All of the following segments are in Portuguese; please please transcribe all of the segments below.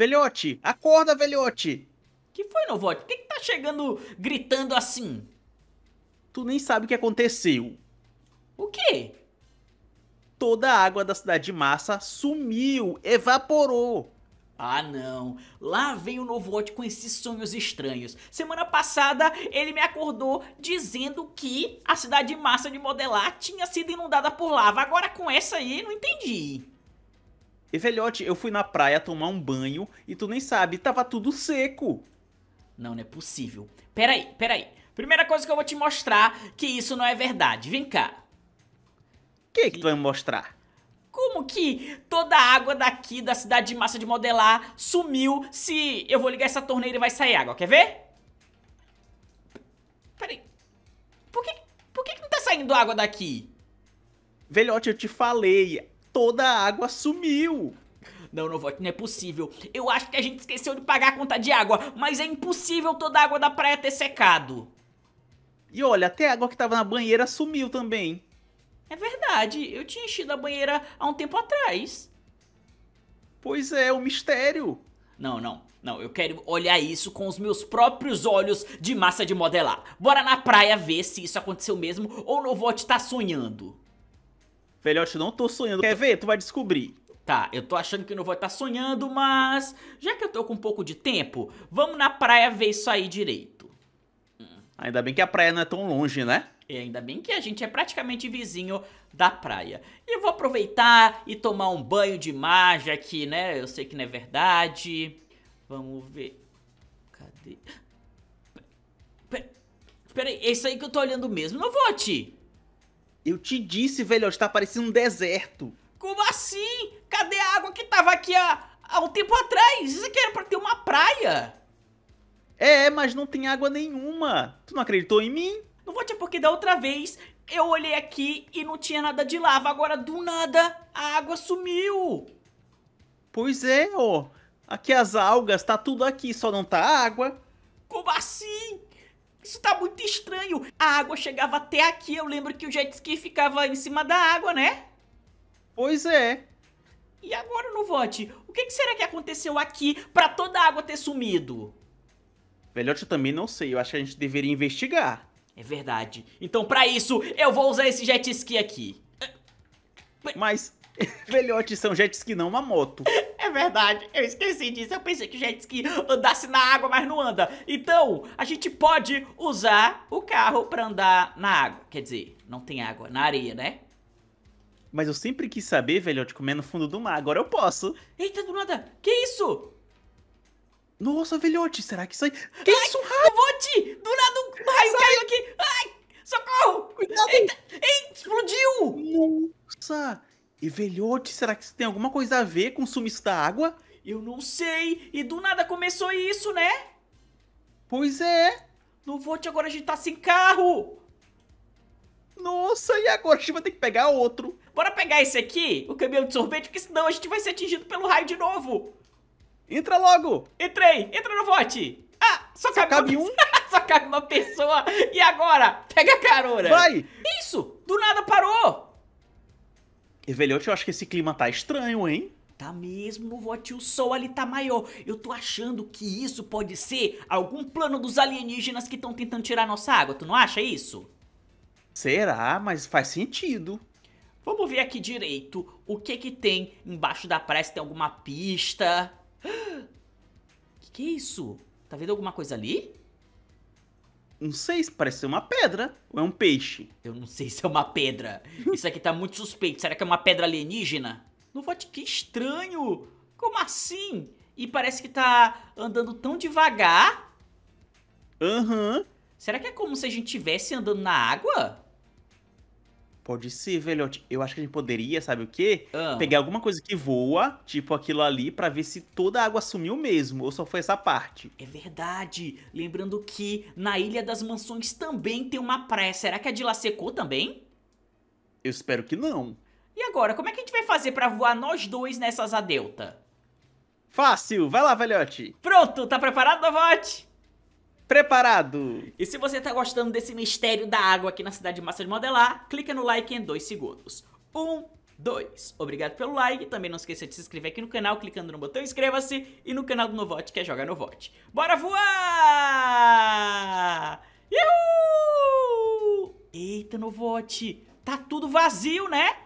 Velhote, acorda, velhote! Que foi, Novote? Quem que tá chegando gritando assim? Tu nem sabe o que aconteceu. O quê? Toda a água da cidade de Massa sumiu, evaporou. Ah, não. Lá vem o Novote com esses sonhos estranhos. Semana passada, ele me acordou dizendo que a cidade de Massa de Modelar tinha sido inundada por lava. Agora com essa aí, não entendi. E velhote, eu fui na praia tomar um banho e tu nem sabe, tava tudo seco. Não, não é possível. Peraí, peraí. Primeira coisa que eu vou te mostrar que isso não é verdade. Vem cá. O que, é que tu vai me mostrar? Como que toda a água daqui da cidade de massa de modelar sumiu se eu vou ligar essa torneira e vai sair água? Quer ver? Peraí. Por que, por que, que não tá saindo água daqui? Velhote, eu te falei toda a água sumiu. Não, Novote, não é possível. Eu acho que a gente esqueceu de pagar a conta de água, mas é impossível toda a água da praia ter secado. E olha, até a água que tava na banheira sumiu também. É verdade, eu tinha enchido a banheira há um tempo atrás. Pois é, o um mistério. Não, não, não, eu quero olhar isso com os meus próprios olhos de massa de modelar. Bora na praia ver se isso aconteceu mesmo ou o Novote tá sonhando. Velhote, não tô sonhando. Quer ver? Tu vai descobrir. Tá, eu tô achando que não vou estar tá sonhando, mas... Já que eu tô com um pouco de tempo, vamos na praia ver isso aí direito. Hum. Ainda bem que a praia não é tão longe, né? E é, ainda bem que a gente é praticamente vizinho da praia. E eu vou aproveitar e tomar um banho de mar, já que, né, eu sei que não é verdade. Vamos ver... Cadê? Peraí, é isso aí que eu tô olhando mesmo. Não vou, Ti! Eu te disse, velho, está parecendo um deserto. Como assim? Cadê a água que tava aqui há, há um tempo atrás? Isso aqui era pra ter uma praia. É, mas não tem água nenhuma. Tu não acreditou em mim? Não vou te porque da outra vez eu olhei aqui e não tinha nada de lava. Agora, do nada, a água sumiu. Pois é, ó. Aqui as algas, tá tudo aqui, só não tá água. Como assim? Isso tá muito estranho. A água chegava até aqui. Eu lembro que o jet ski ficava em cima da água, né? Pois é. E agora no o que, será que aconteceu aqui para toda a água ter sumido? Velhote, eu também não sei. Eu acho que a gente deveria investigar. É verdade. Então, para isso, eu vou usar esse jet ski aqui. Mas, velhote, são jet ski, não uma moto. É verdade, eu esqueci disso. Eu pensei que o jet ski andasse na água, mas não anda. Então, a gente pode usar o carro pra andar na água. Quer dizer, não tem água, na areia, né? Mas eu sempre quis saber, velhote, comer no fundo do mar. Agora eu posso. Eita, do nada. Que isso? Nossa, velhote, será que isso aí... Que Ai, isso, raio? Volte! Do nada, um raio Sai. caiu aqui. Ai, socorro! Cuidado! Eita, eita explodiu! Nossa! E velhote, será que isso tem alguma coisa a ver com o sumiço da água? Eu não sei. E do nada começou isso, né? Pois é. No vote agora a gente tá sem carro. Nossa, e agora a gente vai ter que pegar outro. Bora pegar esse aqui, o caminhão de sorvete, porque senão a gente vai ser atingido pelo raio de novo. Entra logo. Entrei. Entra no vote. Ah, só, só cabe, cabe uma... um. só cabe uma pessoa. E agora? Pega a carona. Vai. Isso. Do nada parou. Velhote, eu acho que esse clima tá estranho, hein? Tá mesmo, no vote o sol ali tá maior. Eu tô achando que isso pode ser algum plano dos alienígenas que estão tentando tirar nossa água. Tu não acha isso? Será, mas faz sentido. Vamos ver aqui direito o que que tem embaixo da praia, se tem alguma pista. Que que é isso? Tá vendo alguma coisa ali? Não sei, parece ser uma pedra ou é um peixe? Eu não sei se é uma pedra. Isso aqui tá muito suspeito. Será que é uma pedra alienígena? No que estranho! Como assim? E parece que tá andando tão devagar. Aham. Uhum. Será que é como se a gente estivesse andando na água? pode ser, velhote. Eu acho que a gente poderia, sabe o quê? Ah. Pegar alguma coisa que voa, tipo aquilo ali, para ver se toda a água sumiu mesmo, ou só foi essa parte. É verdade. Lembrando que na Ilha das Mansões também tem uma praia. Será que a de lá secou também? Eu espero que não. E agora, como é que a gente vai fazer para voar nós dois nessas delta? Fácil, vai lá, velhote. Pronto, tá preparado, Novote? Preparado? E se você tá gostando desse mistério da água aqui na Cidade de Massa de Modelar, é clica no like em dois segundos. um, dois. Obrigado pelo like, também não esqueça de se inscrever aqui no canal clicando no botão inscreva-se e no canal do Novote, que é Joga Novote. Bora voar! Uhul! Eita, Novote, tá tudo vazio, né?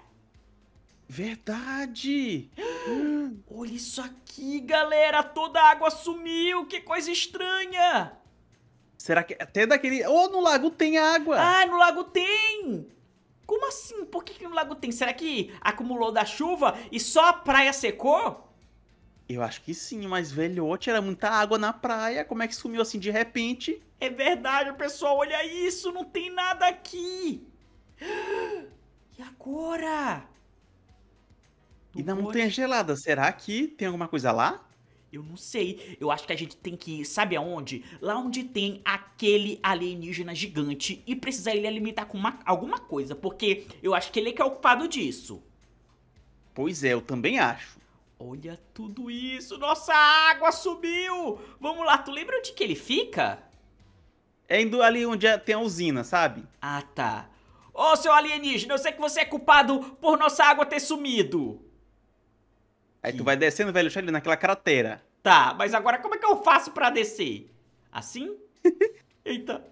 Verdade! Olha isso aqui, galera! Toda a água sumiu! Que coisa estranha! Será que até daquele. Ou oh, no lago tem água! Ah, no lago tem! Como assim? Por que, que no lago tem? Será que acumulou da chuva e só a praia secou? Eu acho que sim, mas velhote era muita água na praia. Como é que sumiu assim de repente? É verdade, pessoal. Olha isso, não tem nada aqui. E agora? e na montanha gelada, será que tem alguma coisa lá? Eu não sei. Eu acho que a gente tem que ir, sabe aonde? Lá onde tem aquele alienígena gigante e precisar ele alimentar com uma, alguma coisa, porque eu acho que ele é que é o culpado disso. Pois é, eu também acho. Olha tudo isso, nossa água subiu! Vamos lá, tu lembra onde que ele fica? É indo ali onde é, tem a usina, sabe? Ah, tá. Ô, seu alienígena, eu sei que você é culpado por nossa água ter sumido. Aí tu vai descendo, velho, Charlie, naquela cratera. Tá, mas agora como é que eu faço pra descer? Assim? Eita.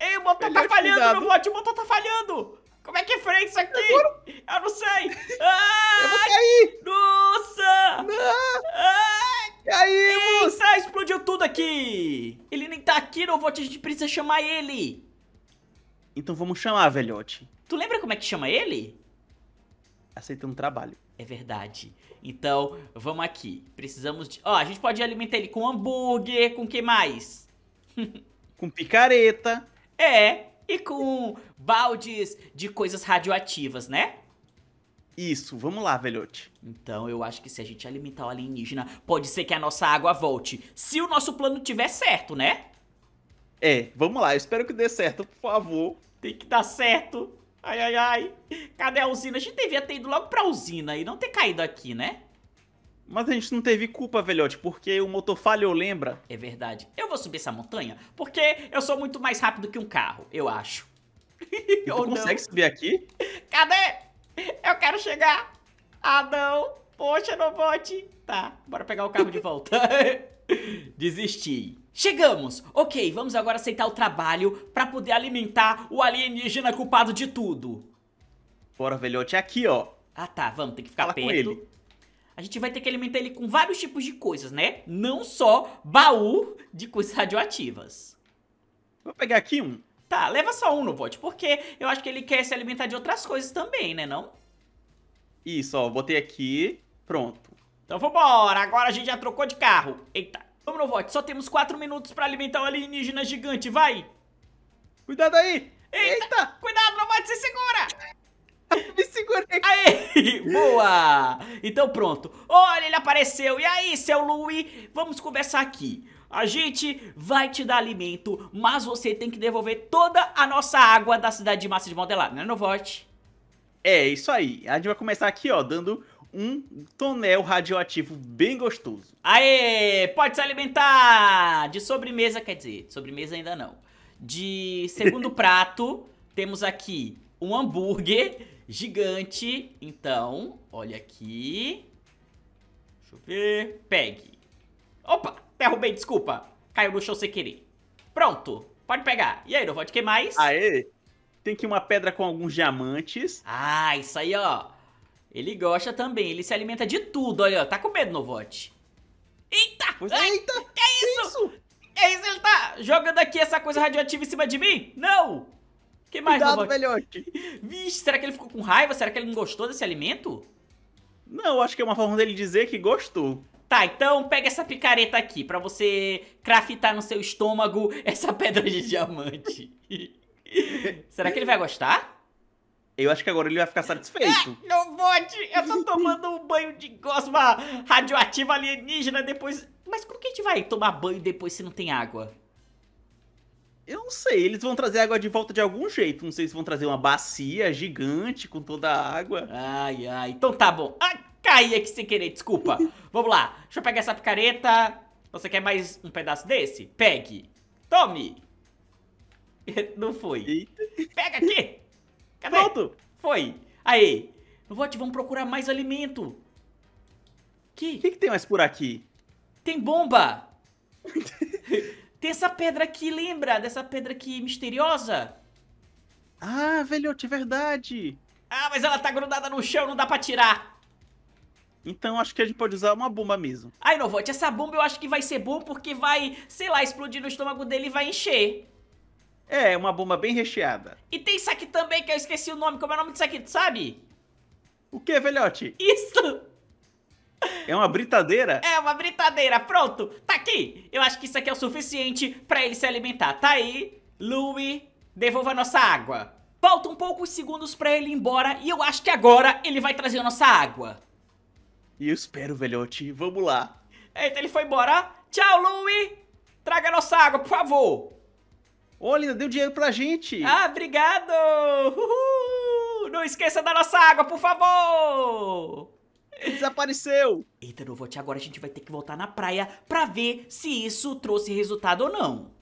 Ei, o motor tá é falhando, meu bot, o motor tá falhando! Como é que freia isso aqui? Agora... Eu não sei! Ah, eu vou cair! Nossa! Não. Ah, Caímos! Eita, explodiu tudo aqui! Ele nem tá aqui, bot, a gente precisa chamar ele! Então vamos chamar, velhote. Tu lembra como é que chama ele? Aceitando trabalho. É verdade. Então, vamos aqui. Precisamos de... Ó, a gente pode alimentar ele com hambúrguer, com o que mais? com picareta. É, e com baldes de coisas radioativas, né? Isso, vamos lá, velhote. Então eu acho que se a gente alimentar o alienígena, pode ser que a nossa água volte. Se o nosso plano tiver certo, né? É, vamos lá, eu espero que dê certo, por favor. Tem que dar certo. Ai, ai, ai. Cadê a usina? A gente devia ter ido logo pra usina e não ter caído aqui, né? Mas a gente não teve culpa, velhote, porque o motor falhou, lembra? É verdade. Eu vou subir essa montanha porque eu sou muito mais rápido que um carro, eu acho. E tu consegue não? subir aqui? Cadê? Eu quero chegar. Ah, não. Poxa, não bote. Tá, bora pegar o carro de volta. Desisti. Chegamos! Ok, vamos agora aceitar o trabalho para poder alimentar o alienígena culpado de tudo. Bora, velhote, é aqui, ó. Ah tá, vamos, tem que ficar Fala perto. Com ele. A gente vai ter que alimentar ele com vários tipos de coisas, né? Não só baú de coisas radioativas. Vou pegar aqui um. Tá, leva só um, Novote, porque eu acho que ele quer se alimentar de outras coisas também, né não? Isso, ó, botei aqui. Pronto. Então vambora, agora a gente já trocou de carro. Eita. Vamos, Novote, só temos 4 minutos pra alimentar o alienígena gigante, vai! Cuidado aí! Eita! Eita. Cuidado, Novote, se segura! Me segurei. Aí, boa! Então pronto. Olha, ele apareceu. E aí, seu Louis? Vamos conversar aqui. A gente vai te dar alimento, mas você tem que devolver toda a nossa água da cidade de massa de modelar, né, Novote? É, isso aí. A gente vai começar aqui, ó, dando um tonel radioativo bem gostoso. Aê! Pode se alimentar! De sobremesa, quer dizer, sobremesa ainda não. De segundo prato, temos aqui um hambúrguer gigante. Então, olha aqui. Deixa eu ver. Pegue. Opa! Derrubei, desculpa. Caiu no chão sem querer. Pronto. Pode pegar. E aí, não o que mais? Aê! Tem que uma pedra com alguns diamantes. Ah, isso aí, ó. Ele gosta também, ele se alimenta de tudo, olha, tá com medo, Novote. Eita! Pois é. ai, eita! Que é isso? É isso? Que é isso? Ele tá jogando aqui essa coisa radioativa em cima de mim? Não! que mais, Cuidado, Novote? velhote! Vixe, será que ele ficou com raiva? Será que ele não gostou desse alimento? Não, acho que é uma forma dele dizer que gostou. Tá, então pega essa picareta aqui pra você craftar no seu estômago essa pedra de diamante. será que ele vai gostar? Eu acho que agora ele vai ficar satisfeito. É, não! pode! Eu tô tomando um banho de gosma radioativa alienígena depois. Mas como que a gente vai tomar banho depois se não tem água? Eu não sei, eles vão trazer água de volta de algum jeito. Não sei se vão trazer uma bacia gigante com toda a água. Ai, ai. Então tá bom. Ah, caí aqui sem querer, desculpa. Vamos lá. Deixa eu pegar essa picareta. Você quer mais um pedaço desse? Pegue. Tome. Não foi. Eita. Pega aqui. Cadê? Pronto. Foi. Aí. No vamos procurar mais alimento. Que? O que, que tem mais por aqui? Tem bomba! tem essa pedra aqui, lembra? Dessa pedra aqui misteriosa? Ah, velhote, verdade! Ah, mas ela tá grudada no chão, não dá pra tirar. Então acho que a gente pode usar uma bomba mesmo. Ai, Novote, essa bomba eu acho que vai ser bom porque vai, sei lá, explodir no estômago dele e vai encher. É, uma bomba bem recheada. E tem isso aqui também que eu esqueci o nome. Como é o nome disso aqui, tu sabe? O que, velhote? Isso! É uma britadeira? É uma britadeira, pronto, tá aqui. Eu acho que isso aqui é o suficiente pra ele se alimentar. Tá aí, Louie, devolva a nossa água. Faltam poucos segundos pra ele ir embora e eu acho que agora ele vai trazer a nossa água. E Eu espero, velhote, vamos lá. Eita, ele foi embora. Tchau, Louie. Traga a nossa água, por favor. Olha, deu dinheiro pra gente. Ah, obrigado. Uhul. Não esqueça da nossa água, por favor! Desapareceu! Eita, te agora a gente vai ter que voltar na praia pra ver se isso trouxe resultado ou não.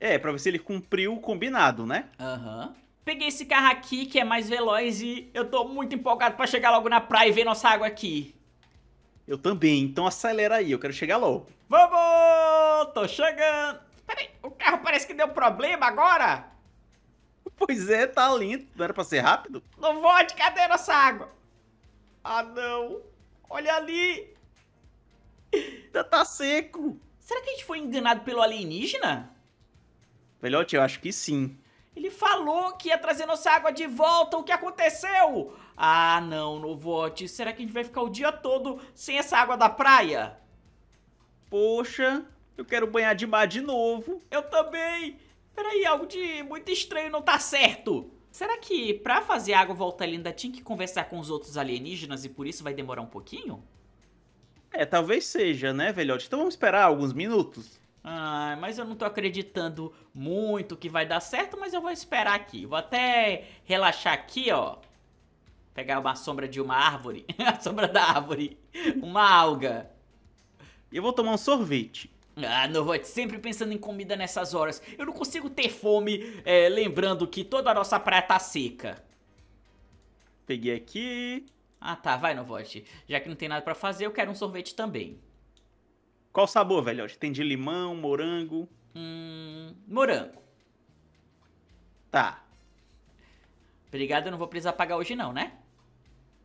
É, pra ver se ele cumpriu o combinado, né? Aham. Uhum. Peguei esse carro aqui, que é mais veloz, e eu tô muito empolgado pra chegar logo na praia e ver nossa água aqui. Eu também, então acelera aí, eu quero chegar logo. Vamos! Tô chegando! Peraí, o carro parece que deu problema agora? Pois é, tá lindo. Não era pra ser rápido? Novote, cadê nossa água? Ah, não. Olha ali. Ainda tá seco. Será que a gente foi enganado pelo alienígena? Velhote, eu acho que sim. Ele falou que ia trazer nossa água de volta. O que aconteceu? Ah, não, Novote. Será que a gente vai ficar o dia todo sem essa água da praia? Poxa, eu quero banhar de mar de novo. Eu também. Peraí, algo de muito estranho não tá certo. Será que pra fazer a água voltar linda tinha que conversar com os outros alienígenas e por isso vai demorar um pouquinho? É, talvez seja, né, velhote? Então vamos esperar alguns minutos. Ah, mas eu não tô acreditando muito que vai dar certo, mas eu vou esperar aqui. Vou até relaxar aqui, ó. Pegar uma sombra de uma árvore. a sombra da árvore. Uma alga. E eu vou tomar um sorvete. Ah, Novote, sempre pensando em comida nessas horas. Eu não consigo ter fome é, lembrando que toda a nossa praia tá seca. Peguei aqui. Ah, tá. Vai, Novote. Já que não tem nada pra fazer, eu quero um sorvete também. Qual sabor, velho? Tem de limão, morango? Hum, morango. Tá. Obrigado, eu não vou precisar pagar hoje não, né?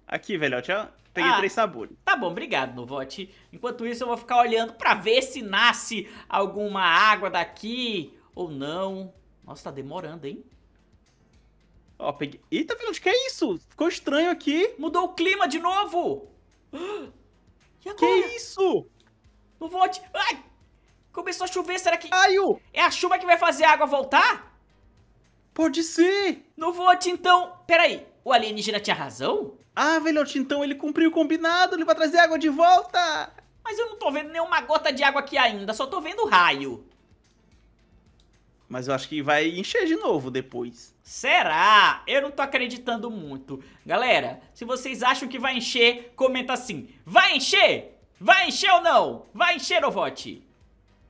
Aqui, velhote, ó. Peguei ah, três sabores. Tá bom, obrigado, Novote. Enquanto isso, eu vou ficar olhando pra ver se nasce alguma água daqui ou não. Nossa, tá demorando, hein? Ó, peguei... Eita, velhote, que é isso? Ficou estranho aqui. Mudou o clima de novo. E agora? Que isso? Novote... Ai! Começou a chover, será que... Caiu! É a chuva que vai fazer a água voltar? Pode ser! Novote, então... Peraí, o alienígena tinha razão? Ah, velhote, então ele cumpriu o combinado, ele vai trazer água de volta! Mas eu não tô vendo nenhuma gota de água aqui ainda, só tô vendo raio. Mas eu acho que vai encher de novo depois. Será? Eu não tô acreditando muito. Galera, se vocês acham que vai encher, comenta assim. Vai encher? Vai encher ou não? Vai encher ou vote?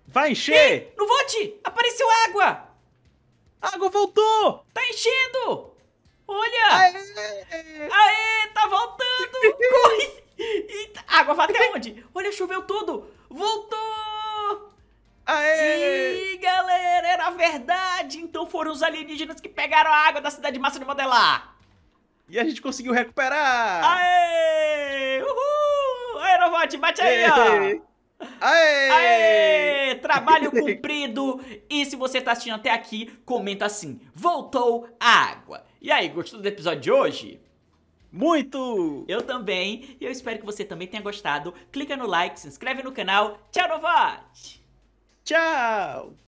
Vai encher? Ih, no vote! Apareceu água! A água voltou! Tá enchendo! Olha! Aê, Aê tá voltando! Corre! água vai até onde? Olha, choveu tudo! Voltou! Aê! E galera, era verdade! Então foram os alienígenas que pegaram a água da cidade massa de modelar! E a gente conseguiu recuperar! Aê! Uhul! Aerovote, bate aí, ó! Aê! Aê! Trabalho cumprido! E se você tá assistindo até aqui, comenta assim: voltou a água! E aí, gostou do episódio de hoje? Muito! Eu também, e eu espero que você também tenha gostado. Clica no like, se inscreve no canal. Tchau, Novate! Tchau!